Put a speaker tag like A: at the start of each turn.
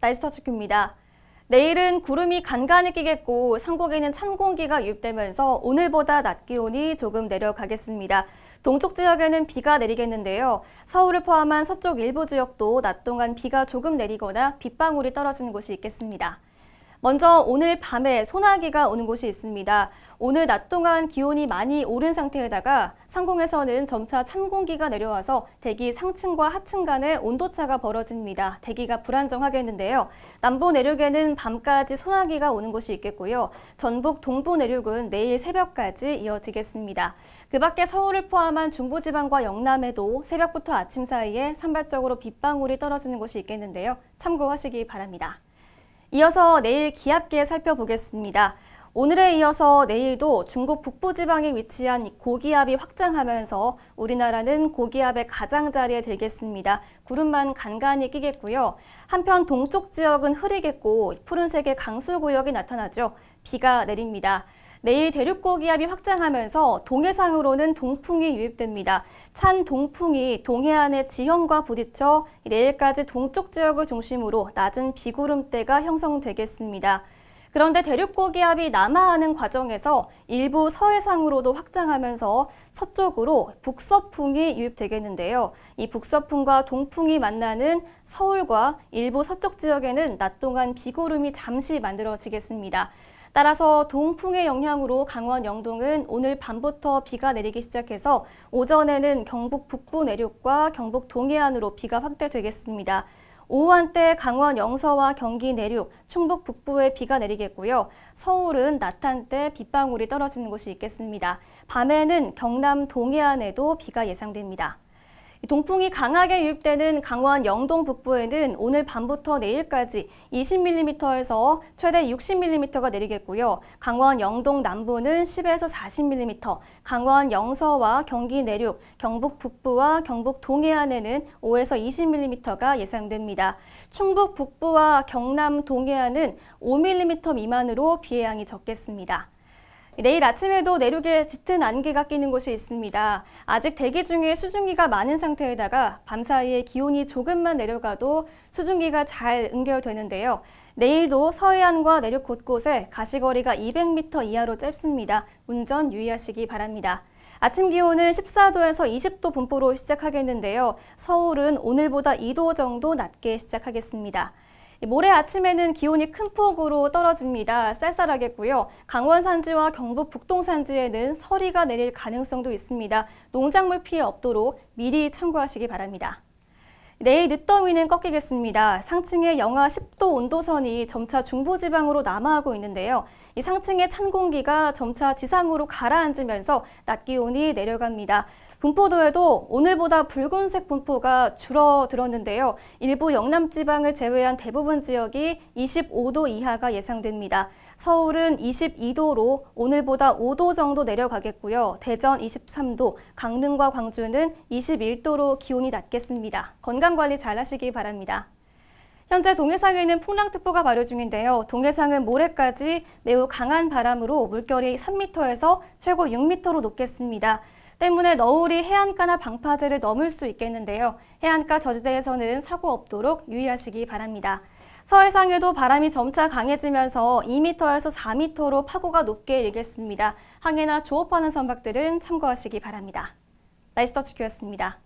A: 나이스터치 큐입니다. 내일은 구름이 간간히 끼겠고 상공에는 찬 공기가 유입되면서 오늘보다 낮 기온이 조금 내려가겠습니다. 동쪽 지역에는 비가 내리겠는데요. 서울을 포함한 서쪽 일부 지역도 낮 동안 비가 조금 내리거나 빗방울이 떨어지는 곳이 있겠습니다. 먼저 오늘 밤에 소나기가 오는 곳이 있습니다. 오늘 낮 동안 기온이 많이 오른 상태에다가 상공에서는 점차 찬 공기가 내려와서 대기 상층과 하층 간의 온도차가 벌어집니다. 대기가 불안정하겠는데요. 남부 내륙에는 밤까지 소나기가 오는 곳이 있겠고요. 전북 동부 내륙은 내일 새벽까지 이어지겠습니다. 그 밖에 서울을 포함한 중부지방과 영남에도 새벽부터 아침 사이에 산발적으로 빗방울이 떨어지는 곳이 있겠는데요. 참고하시기 바랍니다. 이어서 내일 기압계 살펴보겠습니다. 오늘에 이어서 내일도 중국 북부지방에 위치한 고기압이 확장하면서 우리나라는 고기압의 가장자리에 들겠습니다. 구름만 간간히 끼겠고요. 한편 동쪽 지역은 흐리겠고 푸른색의 강수구역이 나타나죠. 비가 내립니다. 내일 대륙 고기압이 확장하면서 동해상으로는 동풍이 유입됩니다. 찬 동풍이 동해안의 지형과 부딪혀 내일까지 동쪽 지역을 중심으로 낮은 비구름대가 형성되겠습니다. 그런데 대륙 고기압이 남하하는 과정에서 일부 서해상으로도 확장하면서 서쪽으로 북서풍이 유입되겠는데요. 이 북서풍과 동풍이 만나는 서울과 일부 서쪽 지역에는 낮 동안 비구름이 잠시 만들어지겠습니다. 따라서 동풍의 영향으로 강원 영동은 오늘 밤부터 비가 내리기 시작해서 오전에는 경북 북부 내륙과 경북 동해안으로 비가 확대되겠습니다. 오후 한때 강원 영서와 경기 내륙, 충북 북부에 비가 내리겠고요. 서울은 낮 한때 빗방울이 떨어지는 곳이 있겠습니다. 밤에는 경남 동해안에도 비가 예상됩니다. 동풍이 강하게 유입되는 강원 영동 북부에는 오늘 밤부터 내일까지 20mm에서 최대 60mm가 내리겠고요. 강원 영동 남부는 10에서 40mm, 강원 영서와 경기 내륙, 경북 북부와 경북 동해안에는 5에서 20mm가 예상됩니다. 충북 북부와 경남 동해안은 5mm 미만으로 비의 양이 적겠습니다. 내일 아침에도 내륙에 짙은 안개가 끼는 곳이 있습니다. 아직 대기 중에 수증기가 많은 상태에다가 밤사이에 기온이 조금만 내려가도 수증기가 잘 응결되는데요. 내일도 서해안과 내륙 곳곳에 가시거리가 200m 이하로 짧습니다. 운전 유의하시기 바랍니다. 아침 기온은 14도에서 20도 분포로 시작하겠는데요. 서울은 오늘보다 2도 정도 낮게 시작하겠습니다. 모레 아침에는 기온이 큰 폭으로 떨어집니다. 쌀쌀하겠고요. 강원 산지와 경북 북동 산지에는 서리가 내릴 가능성도 있습니다. 농작물 피해 없도록 미리 참고하시기 바랍니다. 내일 늦더위는 꺾이겠습니다. 상층에 영하 10도 온도선이 점차 중부지방으로 남하하고 있는데요. 이 상층의 찬 공기가 점차 지상으로 가라앉으면서 낮 기온이 내려갑니다. 분포도에도 오늘보다 붉은색 분포가 줄어들었는데요. 일부 영남 지방을 제외한 대부분 지역이 25도 이하가 예상됩니다. 서울은 22도로 오늘보다 5도 정도 내려가겠고요. 대전 23도, 강릉과 광주는 21도로 기온이 낮겠습니다. 건강 관리 잘 하시기 바랍니다. 현재 동해상에는 풍랑특보가 발효 중인데요. 동해상은 모레까지 매우 강한 바람으로 물결이 3m에서 최고 6m로 높겠습니다. 때문에 너울이 해안가나 방파제를 넘을 수 있겠는데요. 해안가 저지대에서는 사고 없도록 유의하시기 바랍니다. 서해상에도 바람이 점차 강해지면서 2m에서 4m로 파고가 높게 일겠습니다. 항해나 조업하는 선박들은 참고하시기 바랍니다. 날씨터치교였습니다.